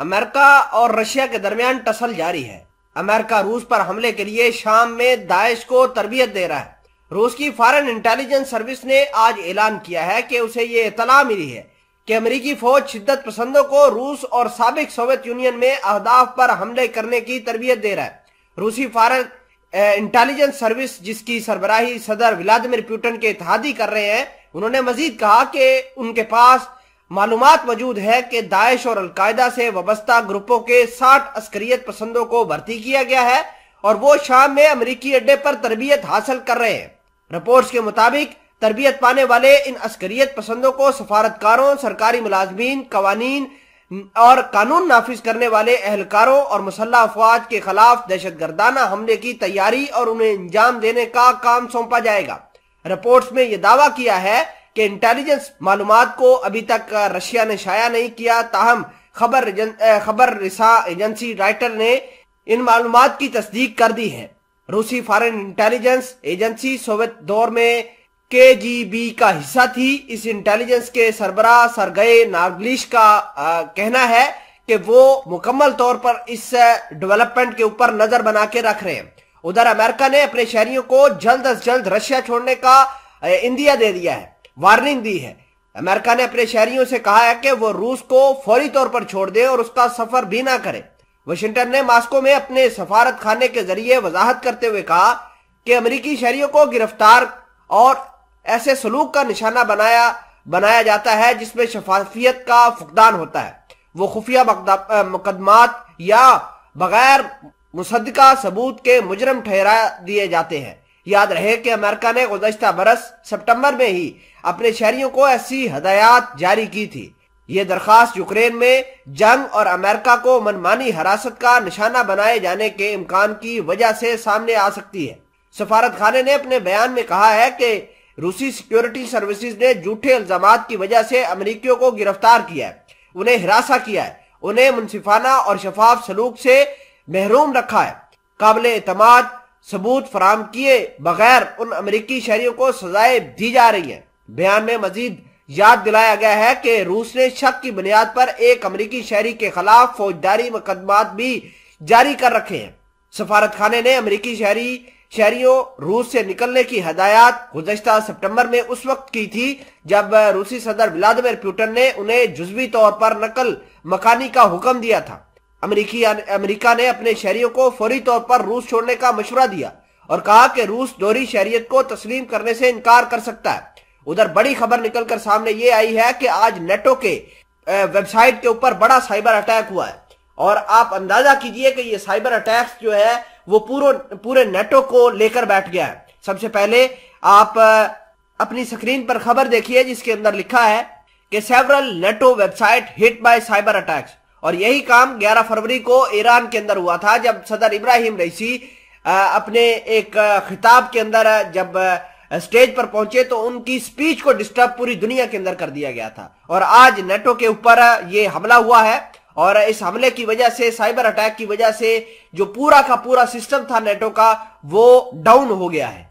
America और Russia के दरमियान टसल जारी है अमेरिका रूस पर हमले के लिए शाम में दाइश को तरबियत दे रहा है रूस की फॉरेन इंटेलिजेंस सर्विस ने आज ऐलान किया है कि उसे ये इतला मिली है कि अमेरिकी फौज शिद्दत पसंदों को रूस और सबक सोवियत यूनियन में अहदाफ पर हमले करने की तरबियत दे रहा है रूसी फॉरन इंटेलिजेंस सर्विस जिसकी सरबराही सदर व्लादिमिर पुटिन के इतिहादी कर रहे हैं उन्होंने मजीद कहा कि उनके पास मालूम मौजूद है कि दाइश और अलकायदा से वाबस्ता ग्रुपों के साठ अस्करियत पसंदों को भर्ती किया गया है और वो शाम में अमरीकी अड्डे पर तरबियत हासिल कर रहे हैं रिपोर्ट के मुताबिक तरबियत पाने वाले इन अस्करियत पसंदों को सफारतकारों सरकारी मुलाजमीन कवानी और कानून नाफिज करने वाले एहलकारों और मुसल्ह अफवाज के खिलाफ दहशत गर्दाना हमले की तैयारी और उन्हें अंजाम देने का काम सौंपा जाएगा रिपोर्ट्स में यह दावा किया है कि इंटेलिजेंस मालूम को अभी तक रशिया ने शाया नहीं किया ताहम खबर खबर रिसा एजेंसी राइटर ने इन मालूम की तस्दीक कर दी है रूसी फॉरेन इंटेलिजेंस एजेंसी सोवियत दौर में के जी बी का हिस्सा थी इस इंटेलिजेंस के सरबरा सरगे नागलिश का आ, कहना है कि वो मुकम्मल तौर पर इस डेवलपमेंट के ऊपर नजर बना के रख रहे हैं उधर अमेरिका ने अपने शहरियों को जल्द अज जल्द रशिया छोड़ने का इंदिया दे दिया है वार्निंग दी है अमेरिका ने अपने शहरियों से कहा है कि वो रूस को फौरी तौर पर छोड़ दे और उसका सफर भी ना करे वाशिंगटन ने मास्को में अपने सफारत खाने के जरिए वजाहत करते हुए कहा कि अमेरिकी शहरियों को गिरफ्तार और ऐसे सलूक का निशाना बनाया बनाया जाता है जिसमें शफाफियत का फुकदान होता है वो खुफिया मुकदमात या बगैर मुसदका सबूत के मुजरम ठहरा दिए जाते हैं याद रहे कि अमेरिका ने गुजशत बरस सितंबर में ही अपने शहरियों को ऐसी हदायत जारी की थी ये दरखास्त यूक्रेन में जंग और अमेरिका को मनमानी हरासत का निशाना बनाए जाने के इम्कान की वजह से सामने आ सकती है सफारत खाने ने अपने बयान में कहा है कि रूसी सिक्योरिटी सर्विसेज ने झूठे इल्जाम की वजह से अमरीकियों को गिरफ्तार किया है उन्हें हिरासा किया है उन्हें मुनसिफाना और शफाफ सलूक से महरूम रखा है काबिल अतमाद सबूत फराम किए बगैर उन अमरीकी शहरियों को सजाएं दी जा रही है बयान में मजीद याद दिलाया गया है कि रूस ने शक की बुनियाद पर एक अमरीकी शहरी के खिलाफ फौजदारी मुकदमा भी जारी कर रखे हैं सफारत खाने ने अमरीकी शहरी शहरियों रूस से निकलने की हदायत गुजशत सितंबर में उस वक्त की थी जब रूसी सदर व्लादिमिर पुटिन ने उन्हें जुजवी तौर पर नकल मकानी का हुक्म दिया था अमरीकी अमरीका ने अपने शहरियों को फौरी तौर पर रूस छोड़ने का मशवरा दिया और कहा कि रूस दोहरी शहरियत को तस्लीम करने से इनकार कर सकता है उधर बड़ी खबर निकलकर सामने ये आई है कि आज नेटो के वेबसाइट के ऊपर बड़ा साइबर अटैक हुआ है और आप अंदाजा कीजिए कि ये साइबर अटैक जो है वो पूरे पूरे नेटो को लेकर बैठ गया है सबसे पहले आप अपनी स्क्रीन पर खबर देखिए जिसके अंदर लिखा है कि several NATO website hit by cyber attacks और यही काम 11 फरवरी को ईरान के अंदर हुआ था जब सदर इब्राहिम रईसी अपने एक खिताब के अंदर जब स्टेज पर पहुंचे तो उनकी स्पीच को डिस्टर्ब पूरी दुनिया के अंदर कर दिया गया था और आज नेटो के ऊपर ये हमला हुआ है और इस हमले की वजह से साइबर अटैक की वजह से जो पूरा का पूरा सिस्टम था नेटो का वो डाउन हो गया है